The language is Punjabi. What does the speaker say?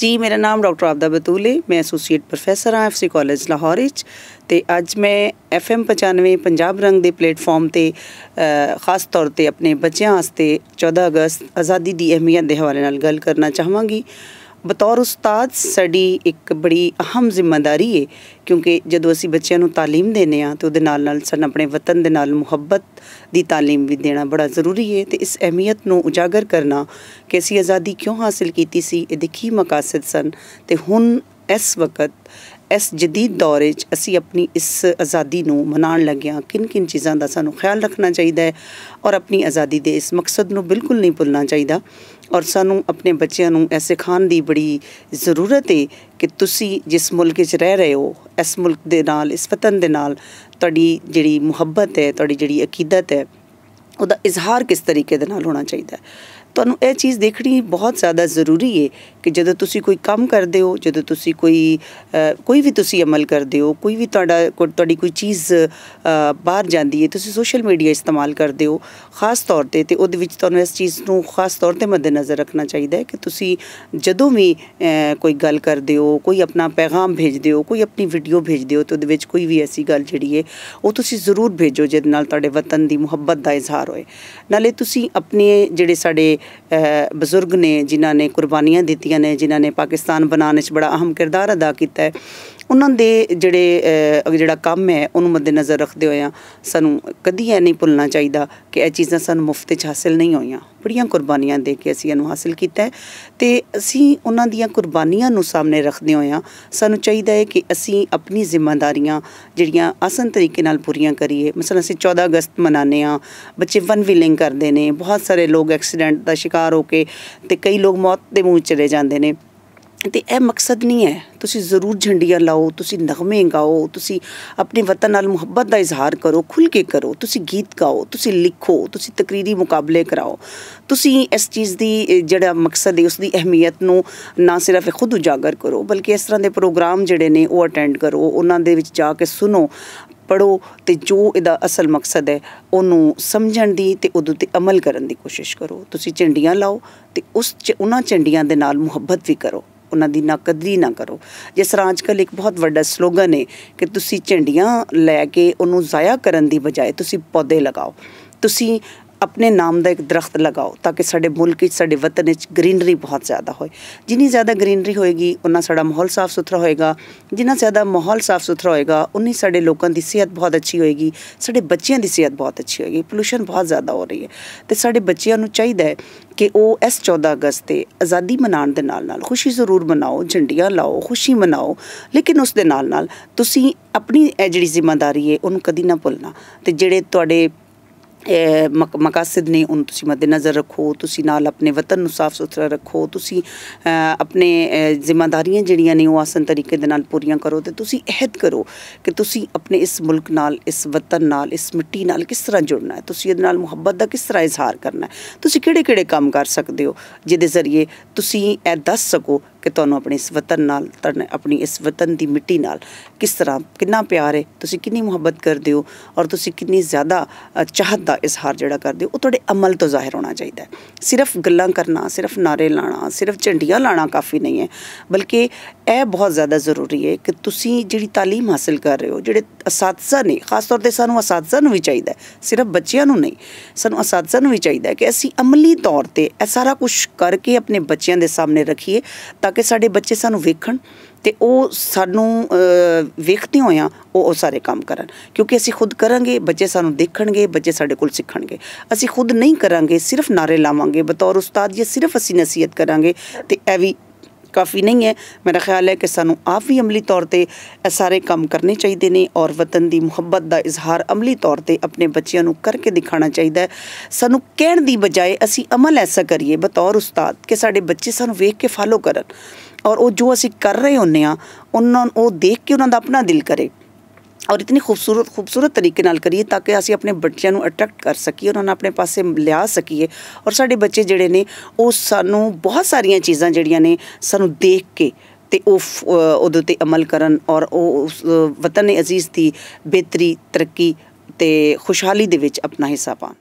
ਜੀ ਮੇਰਾ ਨਾਮ ਡਾਕਟਰ ਆਬਦਾ ਬਤੂਲੇ ਮੈਂ ਐਸੋਸੀਏਟ ਪ੍ਰੋਫੈਸਰ ਹਾਂ ਐਫਸੀ ਕਾਲਜ ਲਾਹੌਰ ਵਿੱਚ ਤੇ ਅੱਜ ਮੈਂ ਐਫਐਮ 95 ਪੰਜਾਬ ਰੰਗ ਦੇ ਪਲੇਟਫਾਰਮ ਤੇ ਖਾਸ ਤੌਰ ਤੇ ਆਪਣੇ ਬੱਚਿਆਂ ਵਾਸਤੇ 14 ਅਗਸਤ ਆਜ਼ਾਦੀ ਦੀ ਅਹਿਮੀਅਤ ਦੇ ਹਵਾਲੇ ਨਾਲ ਗੱਲ ਕਰਨਾ ਚਾਹਾਂਗੀ ਬਤੌਰ ਉਸਤਾਦ ਸਾਡੀ ਇੱਕ ਬੜੀ ਅਹਿਮ ਜ਼ਿੰਮੇਵਾਰੀ ਹੈ ਕਿਉਂਕਿ ਜਦੋਂ ਅਸੀਂ ਬੱਚਿਆਂ ਨੂੰ تعلیم ਦਿੰਨੇ ਆ ਤੇ ਉਹਦੇ ਨਾਲ ਨਾਲ ਸਾਨੂੰ ਆਪਣੇ ਵਤਨ ਦੇ ਨਾਲ ਮੁਹੱਬਤ ਦੀ تعلیم ਵੀ ਦੇਣਾ ਬੜਾ ਜ਼ਰੂਰੀ ਹੈ ਤੇ ਇਸ ਅਹਿਮੀਅਤ ਨੂੰ ਉਜਾਗਰ ਕਰਨਾ ਕਿ ਅਸੀਂ ਆਜ਼ਾਦੀ ਕਿਉਂ ਹਾਸਲ ਕੀਤੀ ਸੀ ਇਹਦੇ ਕੀ ਮਕਾਸਦ ਸਨ ਤੇ ਹੁਣ ਇਸ ਵਕਤ ਇਸ ਜਦੀਦ ਦੌਰ ਵਿੱਚ ਅਸੀਂ ਆਪਣੀ ਇਸ ਆਜ਼ਾਦੀ ਨੂੰ ਮਨਾਉਣ ਲੱਗਿਆਂ ਕਿਨ ਕਿਨ ਚੀਜ਼ਾਂ ਦਾ ਸਾਨੂੰ ਖਿਆਲ ਰੱਖਣਾ ਚਾਹੀਦਾ ਹੈ ਔਰ ਆਪਣੀ ਆਜ਼ਾਦੀ ਦੇ ਇਸ ਮਕਸਦ ਨੂੰ ਬਿਲਕੁਲ ਨਹੀਂ ਭੁੱਲਣਾ ਚਾਹੀਦਾ ਔਰ ਸਾਨੂੰ ਆਪਣੇ ਬੱਚਿਆਂ ਨੂੰ ਐਸੇ ਖਾਣ ਦੀ ਬੜੀ ਜ਼ਰੂਰਤ ਹੈ ਕਿ ਤੁਸੀਂ ਜਿਸ ਮੁਲਕ ਵਿੱਚ ਰਹਿ ਰਹੇ ਹੋ ਇਸ ਮੁਲਕ ਦੇ ਨਾਲ ਇਸ ਵਤਨ ਦੇ ਨਾਲ ਤੁਹਾਡੀ ਜਿਹੜੀ ਮੁਹੱਬਤ ਹੈ ਤੁਹਾਡੀ ਜਿਹੜੀ ਅਕੀਦਤ ਹੈ ਉਹਦਾ ਇਜ਼ਹਾਰ ਕਿਸ ਤਰੀਕੇ ਦੇ ਨਾਲ ਹੋਣਾ ਚਾਹੀਦਾ ਹੈ ਤੁਹਾਨੂੰ ਇਹ ਚੀਜ਼ ਦੇਖਣੀ ਬਹੁਤ ਜ਼ਿਆਦਾ ਜ਼ਰੂਰੀ ਹੈ ਕਿ ਜਦੋਂ ਤੁਸੀਂ ਕੋਈ ਕੰਮ ਕਰਦੇ ਹੋ ਜਦੋਂ ਤੁਸੀਂ ਕੋਈ ਕੋਈ ਵੀ ਤੁਸੀਂ ਅਮਲ ਕਰਦੇ ਹੋ ਕੋਈ ਵੀ ਤੁਹਾਡਾ ਤੁਹਾਡੀ ਕੋਈ ਚੀਜ਼ ਬਾਹਰ ਜਾਂਦੀ ਹੈ ਤੁਸੀਂ ਸੋਸ਼ਲ ਮੀਡੀਆ ਇਸਤੇਮਾਲ ਕਰਦੇ ਹੋ ਖਾਸ ਤੌਰ ਤੇ ਤੇ ਉਹਦੇ ਵਿੱਚ ਤੁਹਾਨੂੰ ਇਸ ਚੀਜ਼ ਨੂੰ ਖਾਸ ਤੌਰ ਤੇ ਮੱਦੇਨਜ਼ਰ ਰੱਖਣਾ ਚਾਹੀਦਾ ਹੈ ਕਿ ਤੁਸੀਂ ਜਦੋਂ ਵੀ ਕੋਈ ਗੱਲ ਕਰਦੇ ਹੋ ਕੋਈ ਆਪਣਾ ਪੈਗਾਮ ਭੇਜਦੇ ਹੋ ਕੋਈ ਆਪਣੀ ਵੀਡੀਓ ਭੇਜਦੇ ਹੋ ਤੇ ਉਹਦੇ ਵਿੱਚ ਕੋਈ ਵੀ ਐਸੀ ਗੱਲ ਜਿਹੜੀ ਹੈ ਉਹ ਤੁਸੀਂ ਜ਼ਰੂਰ ਭੇਜੋ ਜਿਸ ਨਾਲ ਤੁਹਾਡੇ ਵਤਨ ਦੀ ਮੁਹੱਬਤ ਦਾ ਇਜ਼ਹਾਰ ਹੋਏ ਨਾਲੇ ਤੁਸੀਂ ਆਪਣੇ ਜਿਹੜੇ ਸਾਡੇ ਬਜ਼ੁਰਗ ਨੇ ਜਿਨ੍ਹਾਂ ਨੇ ਕੁਰਬਾਨੀਆਂ ਦਿੱਤੀਆਂ ਨੇ ਜਿਨ੍ਹਾਂ ਨੇ ਪਾਕਿਸਤਾਨ ਬਣਾਉਣ ਵਿੱਚ ਬੜਾ ਅਹਿਮ ਕਿਰਦਾਰ ਅਦਾ ਕੀਤਾ ਹੈ ਉਹਨਾਂ ਦੇ ਜਿਹੜੇ ਜਿਹੜਾ ਕੰਮ ਹੈ ਉਹਨੂੰ ਮੱਦੇ ਨਜ਼ਰ ਰੱਖਦੇ ਹੋਇਆ ਸਾਨੂੰ ਕਦੀ ਇਹ ਨਹੀਂ ਭੁੱਲਣਾ ਚਾਹੀਦਾ ਕਿ ਇਹ ਚੀਜ਼ਾਂ ਸਾਨੂੰ ਮੁਫਤ ਵਿੱਚ ਹਾਸਲ ਨਹੀਂ ਹੋਈਆਂ ਬੜੀਆਂ ਕੁਰਬਾਨੀਆਂ ਦੇ ਕੇ ਅਸੀਂ ਇਹਨੂੰ ਹਾਸਲ ਕੀਤਾ ਹੈ ਤੇ ਅਸੀਂ ਉਹਨਾਂ ਦੀਆਂ ਕੁਰਬਾਨੀਆਂ ਨੂੰ ਸਾਹਮਣੇ ਰੱਖਦੇ ਹੋਇਆ ਸਾਨੂੰ ਚਾਹੀਦਾ ਹੈ ਕਿ ਅਸੀਂ ਆਪਣੀ ਜ਼ਿੰਮੇਵਾਰੀਆਂ ਜਿਹੜੀਆਂ ਆਸਨ ਤਰੀਕੇ ਨਾਲ ਪੂਰੀਆਂ ਕਰੀਏ ਮਸਲ ਅਸੀਂ 14 ਅਗਸਤ ਮਨਾਉਂਦੇ ਆ ਬੱਚੇ ਵਨ ਵੀਲਿੰਗ ਕਰਦੇ ਨੇ ਬਹੁਤ ਸਾਰੇ ਲੋਕ ਐਕਸੀਡੈਂਟ ਦਾ ਸ਼ਿਕਾਰ ਹੋ ਕੇ ਤੇ ਕਈ ਲੋਕ ਮੌਤ ਦੇ ਮੂੰਹ ਚਲੇ ਜਾਂਦੇ ਨੇ ਤੇ ਇਹ ਮਕਸਦ ਨਹੀਂ ਹੈ ਤੁਸੀਂ ਜ਼ਰੂਰ ਝੰਡੀਆਂ ਲਾਓ ਤੁਸੀਂ ਨਗਮੇ ਗਾਓ ਤੁਸੀਂ ਆਪਣੇ ਵਤਨ ਨਾਲ ਮੁਹੱਬਤ ਦਾ ਇਜ਼ਹਾਰ ਕਰੋ ਖੁੱਲ ਕੇ ਕਰੋ ਤੁਸੀਂ ਗੀਤ ਗਾਓ ਤੁਸੀਂ ਲਿਖੋ ਤੁਸੀਂ ਤਕਰੀਰੀ ਮੁਕਾਬਲੇ ਕਰਾਓ ਤੁਸੀਂ ਇਸ ਚੀਜ਼ ਦੀ ਜਿਹੜਾ ਮਕਸਦ ਹੈ ਉਸ ਦੀ ਅਹਿਮੀਅਤ ਨੂੰ ਨਾ ਸਿਰਫ ਖੁਦ ਉਜਾਗਰ ਕਰੋ ਬਲਕਿ ਇਸ ਤਰ੍ਹਾਂ ਦੇ ਪ੍ਰੋਗਰਾਮ ਜਿਹੜੇ ਨੇ ਉਹ ਅਟੈਂਡ ਕਰੋ ਉਹਨਾਂ ਦੇ ਵਿੱਚ ਜਾ ਕੇ ਸੁਣੋ ਪੜੋ ਤੇ ਜੋ ਇਹਦਾ ਅਸਲ ਮਕਸਦ ਹੈ ਉਹਨੂੰ ਸਮਝਣ ਦੀ ਤੇ ਉਹਦੇ ਤੇ ਅਮਲ ਕਰਨ ਦੀ ਕੋਸ਼ਿਸ਼ ਕਰੋ ਤੁਸੀਂ ਝੰਡੀਆਂ ਲਾਓ ਤੇ ਉਸ ਉਹਨਾਂ ਝੰਡੀਆਂ ਦੇ ਨਾਲ ਮੁਹੱਬਤ ਵੀ ਕਰੋ ਉਹਨਾਂ ਦੀ ਨਾ ਕਦਰੀ ਨਾ ਕਰੋ ਜਿਸ ਤਰ੍ਹਾਂ ਅੱਜਕੱਲ ਇੱਕ ਬਹੁਤ ਵੱਡਾ ਸਲੋਗਨ ਹੈ ਕਿ ਤੁਸੀਂ ਝੰਡੀਆਂ ਲੈ ਕੇ ਉਹਨੂੰ ਜ਼ਾਇਆ ਕਰਨ ਦੀ ਬਜਾਏ ਤੁਸੀਂ ਪੌਦੇ ਲਗਾਓ ਤੁਸੀਂ ਆਪਣੇ ਨਾਮ ਦਾ ਇੱਕ ਦਰਖਤ ਲਗਾਓ ਤਾਂ ਕਿ ਸਾਡੇ ਮੁਲਕ ਵਿੱਚ ਸਾਡੇ ਵਤਨ ਵਿੱਚ ਗ੍ਰੀਨਰੀ ਬਹੁਤ ਜ਼ਿਆਦਾ ਹੋਏ ਜਿੰਨੀ ਜ਼ਿਆਦਾ ਗ੍ਰੀਨਰੀ ਹੋਏਗੀ ਉਨਾ ਸਾਡਾ ਮਾਹੌਲ ਸਾਫ਼ ਸੁਥਰਾ ਹੋਏਗਾ ਜਿੰਨਾ ਜ਼ਿਆਦਾ ਮਾਹੌਲ ਸਾਫ਼ ਸੁਥਰਾ ਹੋਏਗਾ ਉਨੀ ਸਾਡੇ ਲੋਕਾਂ ਦੀ ਸਿਹਤ ਬਹੁਤ ਅੱਛੀ ਹੋਏਗੀ ਸਾਡੇ ਬੱਚਿਆਂ ਦੀ ਸਿਹਤ ਬਹੁਤ ਅੱਛੀ ਹੋਏਗੀ ਪੋਲੂਸ਼ਨ ਬਹੁਤ ਜ਼ਿਆਦਾ ਹੋ ਰਹੀ ਹੈ ਤੇ ਸਾਡੇ ਬੱਚਿਆਂ ਨੂੰ ਚਾਹੀਦਾ ਹੈ ਕਿ ਉਹ ਇਸ 14 ਅਗਸਤ ਤੇ ਆਜ਼ਾਦੀ ਮਨਾਉਣ ਦੇ ਨਾਲ ਨਾਲ ਖੁਸ਼ੀ ਜ਼ਰੂਰ ਮਨਾਓ ਝੰਡੀਆਂ ਲਾਓ ਖੁਸ਼ੀ ਮਨਾਓ ਲੇਕਿਨ ਉਸ ਦੇ ਨਾਲ ਨਾਲ ਤੁਸੀਂ ਆਪਣੀ ਜਿਹੜੀ ਜ਼ਿੰਮੇਵਾਰੀ ਹੈ ਉਹਨੂੰ ਕਦੀ ਨਾ ਭੁੱਲਣਾ ਤੇ ਜਿਹੜੇ ਤੁਹਾਡੇ ਮਕਾਸਦ ਨੇ ਉਹਨੂੰ ਤੁਸੀਂ ਨਜ਼ਰ ਰੱਖੋ ਤੁਸੀਂ ਨਾਲ ਆਪਣੇ ਵਤਨ ਨੂੰ ਸਾਫ਼ ਸੁਥਰਾ ਰੱਖੋ ਤੁਸੀਂ ਆਪਣੇ ਜ਼ਿੰਮੇਵਾਰੀਆਂ ਜਿਹੜੀਆਂ ਨੇ ਉਹ ਆਸਨ ਤਰੀਕੇ ਦੇ ਨਾਲ ਪੂਰੀਆਂ ਕਰੋ ਤੇ ਤੁਸੀਂ ਅਹਿਦ ਕਰੋ ਕਿ ਤੁਸੀਂ ਆਪਣੇ ਇਸ ਮੁਲਕ ਨਾਲ ਇਸ ਵਤਨ ਨਾਲ ਇਸ ਮਿੱਟੀ ਨਾਲ ਕਿਸ ਤਰ੍ਹਾਂ ਜੁੜਨਾ ਹੈ ਤੁਸੀਂ ਇਹਦੇ ਨਾਲ ਮੁਹੱਬਤ ਦਾ ਕਿਸ ਤਰ੍ਹਾਂ ਇਜ਼ਹਾਰ ਕਰਨਾ ਹੈ ਤੁਸੀਂ ਕਿਹੜੇ-ਕਿਹੜੇ ਕੰਮ ਕਰ ਸਕਦੇ ਹੋ ਜਿਹਦੇ ਜ਼ਰੀਏ ਤੁਸੀਂ ਇਹ ਦੱਸ ਸਕੋ ਕਿ ਤੁਹਾਨੂੰ ਆਪਣੇ ਇਸ ਵਤਨ ਨਾਲ ਆਪਣੀ ਇਸ ਵਤਨ ਦੀ ਮਿੱਟੀ ਨਾਲ ਕਿਸ ਤਰ੍ਹਾਂ ਕਿੰਨਾ ਪਿਆਰ ਹੈ ਤੁਸੀਂ ਕਿੰਨੀ ਮੁਹੱਬਤ ਕਰਦੇ ਹੋ ਔਰ ਤੁਸੀਂ ਕਿੰਨੀ ਜ਼ਿਆਦਾ ਚਾਹਤ ਦਾ ਇਜ਼ਹਾਰ ਜਿਹੜਾ ਕਰਦੇ ਹੋ ਉਹ ਤੁਹਾਡੇ ਅਮਲ ਤੋਂ ਜ਼ਾਹਿਰ ਹੋਣਾ ਚਾਹੀਦਾ ਹੈ ਸਿਰਫ ਗੱਲਾਂ ਕਰਨਾ ਸਿਰਫ ਨਾਰੇ ਲਾਣਾ ਸਿਰਫ ਝੰਡੀਆਂ ਲਾਣਾ ਕਾਫੀ ਨਹੀਂ ਹੈ ਬਲਕਿ ਇਹ ਬਹੁਤ ਜ਼ਿਆਦਾ ਜ਼ਰੂਰੀ ਹੈ ਕਿ ਤੁਸੀਂ ਜਿਹੜੀ تعلیم ਹਾਸਲ ਕਰ ਰਹੇ ਹੋ ਜਿਹੜੇ ਅਸਾਤਜ਼ਾ ਨੇ ਖਾਸ ਤੌਰ ਤੇ ਸਾਨੂੰ ਅਸਾਤਜ਼ਾ ਨੂੰ ਵੀ ਚਾਹੀਦਾ ਸਿਰਫ ਬੱਚਿਆਂ ਨੂੰ ਨਹੀਂ ਸਾਨੂੰ ਅਸਾਤਜ਼ਾ ਨੂੰ ਵੀ ਚਾਹੀਦਾ ਕਿ ਅਸੀਂ ਅਮਲੀ ਤੌਰ ਤੇ ਇਹ ਸਾਰਾ ਕੁਝ ਕਰਕੇ ਆਪਣੇ ਬੱਚਿਆਂ ਦੇ ਸਾਹਮਣੇ ਰੱਖੀਏ ਤਾਂ ਤਾਂ ਕਿ ਸਾਡੇ ਬੱਚੇ ਸਾਨੂੰ ਵੇਖਣ ਤੇ ਉਹ ਸਾਨੂੰ ਵੇਖਦੇ ਹੋਇਆ ਉਹ ਉਹ ਸਾਰੇ ਕੰਮ ਕਰਨ ਕਿਉਂਕਿ ਅਸੀਂ ਖੁਦ ਕਰਾਂਗੇ ਬੱਚੇ ਸਾਨੂੰ ਦੇਖਣਗੇ ਬੱਚੇ ਸਾਡੇ ਕੋਲ ਸਿੱਖਣਗੇ ਅਸੀਂ ਖੁਦ ਨਹੀਂ ਕਰਾਂਗੇ ਸਿਰਫ ਨਾਰੇ ਲਾਵਾਂਗੇ ਬਤੌਰ ਉਸਤਾਦ ਜੇ ਸਿਰਫ ਅਸੀਂ ਨਸੀਹਤ ਕਰਾਂਗੇ ਤੇ ਐਵੀ ਵੀ ਕਾਫੀ ਨਹੀਂ ਹੈ ਮੇਰਾ ਖਿਆਲ ਹੈ ਕਿ ਸਾਨੂੰ ਆਪ ਵੀ ਅਮਲੀ ਤੌਰ ਤੇ ਇਹ ਸਾਰੇ ਕੰਮ ਕਰਨੇ ਚਾਹੀਦੇ ਨੇ ਔਰ ਵਤਨ ਦੀ ਮੁਹੱਬਤ ਦਾ ਇਜ਼ਹਾਰ ਅਮਲੀ ਤੌਰ ਤੇ ਆਪਣੇ ਬੱਚਿਆਂ ਨੂੰ ਕਰਕੇ ਦਿਖਾਉਣਾ ਚਾਹੀਦਾ ਹੈ ਸਾਨੂੰ ਕਹਿਣ ਦੀ ਬਜਾਏ ਅਸੀਂ ਅਮਲ ਐਸਾ ਕਰੀਏ ਬਤੌਰ ਉਸਤਾਦ ਕਿ ਸਾਡੇ ਬੱਚੇ ਸਾਨੂੰ ਵੇਖ ਕੇ ਫਾਲੋ ਕਰਨ ਔਰ ਉਹ ਜੋ ਅਸੀਂ ਕਰ ਰਹੇ ਹੁੰਨੇ ਆ ਉਹਨਾਂ ਉਹ ਦੇਖ ਕੇ ਉਹਨਾਂ ਦਾ ਆਪਣਾ ਦਿਲ ਕਰੇ ਔਰ ਇਤਨੀ ਖੂਬਸੂਰਤ ਖੂਬਸੂਰਤ ਤਰੀਕੇ ਨਾਲ ਕਰੀਏ ਤਾਂ ਕਿ ਅਸੀਂ ਆਪਣੇ ਬੱਚਿਆਂ ਨੂੰ ਅਟਰੈਕਟ ਕਰ ਸਕੀਏ ਉਹਨਾਂ ਨੂੰ ਆਪਣੇ ਪਾਸੇ ਲਿਆ ਸਕੀਏ ਔਰ ਸਾਡੇ ਬੱਚੇ ਜਿਹੜੇ ਨੇ ਉਹ ਸਾਨੂੰ ਬਹੁਤ ਸਾਰੀਆਂ ਚੀਜ਼ਾਂ ਜਿਹੜੀਆਂ ਨੇ ਸਾਨੂੰ ਦੇਖ ਕੇ ਤੇ ਉਹ ਉਹਦੇ ਤੇ ਅਮਲ ਕਰਨ ਔਰ ਉਹ ਵਤਨ ਅਜ਼ੀਜ਼ ਦੀ ਬਿਹਤਰੀ ਤਰੱਕੀ ਤੇ ਖੁਸ਼ਹਾਲੀ ਦੇ ਵਿੱਚ ਆਪਣਾ ਹਿੱਸਾ ਪਾਉਣ